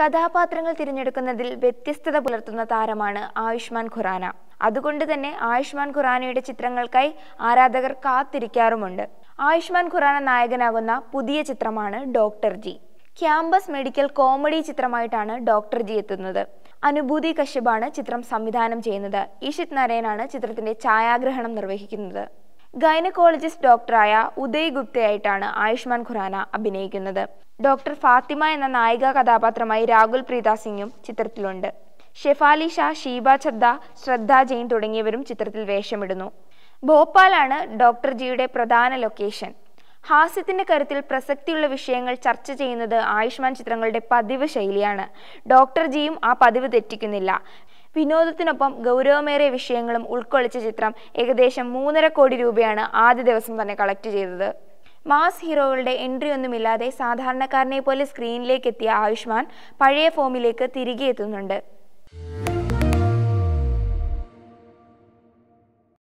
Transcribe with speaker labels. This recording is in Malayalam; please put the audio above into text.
Speaker 1: കഥാപാത്രങ്ങൾ തിരഞ്ഞെടുക്കുന്നതിൽ വ്യത്യസ്തത പുലർത്തുന്ന താരമാണ് ആയുഷ്മാൻ ഖുറാന അതുകൊണ്ട് തന്നെ ആയുഷ്മാൻ ഖുറാനയുടെ ചിത്രങ്ങൾക്കായി ആരാധകർ കാത്തിരിക്കാറുമുണ്ട് ആയുഷ്മാൻ ഖുറാന നായകനാകുന്ന പുതിയ ചിത്രമാണ് doctor G campus medical comedy ചിത്രമായിട്ടാണ് ഡോക്ടർ ജി എത്തുന്നത് അനുഭൂതി കശ്യപാണ് ചിത്രം സംവിധാനം ചെയ്യുന്നത് ഈഷിത് നരയനാണ് ചിത്രത്തിന്റെ ഛായാഗ്രഹണം നിർവഹിക്കുന്നത് ഗൈനക്കോളജിസ്റ്റ് ഡോക്ടറായ ഉദയ് ഗുപ്തയായിട്ടാണ് ആയുഷ്മാൻ ഖുറാന അഭിനയിക്കുന്നത് ഡോക്ടർ ഫാത്തിമ എന്ന നായിക കഥാപാത്രമായി രാഹുൽ പ്രീതാ സിംഗും ചിത്രത്തിലുണ്ട് ഷെഫാലി ഷാ ഷീബ ഛദ്ദ ശ്രദ്ധ ജെയിൻ തുടങ്ങിയവരും ചിത്രത്തിൽ വേഷമിടുന്നു ഭോപ്പാലാണ് ഡോക്ടർ ജിയുടെ പ്രധാന ലൊക്കേഷൻ ഹാസ്യത്തിന്റെ കരുത്തിൽ പ്രസക്തിയുള്ള വിഷയങ്ങൾ ചർച്ച ചെയ്യുന്നത് ആയുഷ്മാൻ ചിത്രങ്ങളുടെ പതിവ് ശൈലിയാണ് ഡോക്ടർ ജിയും ആ പതിവ് തെറ്റിക്കുന്നില്ല വിനോദത്തിനൊപ്പം ഗൗരവമേറിയ വിഷയങ്ങളും ഉൾക്കൊള്ളിച്ച ചിത്രം ഏകദേശം മൂന്നര കോടി രൂപയാണ് ആദ്യ ദിവസം തന്നെ കളക്ട് ചെയ്തത് മാസ് ഹീറോകളുടെ എൻട്രി ഒന്നുമില്ലാതെ സാധാരണക്കാരനെ പോലെ സ്ക്രീനിലേക്ക് എത്തിയ ആയുഷ്മാൻ പഴയ ഫോമിലേക്ക് തിരികെ എത്തുന്നുണ്ട്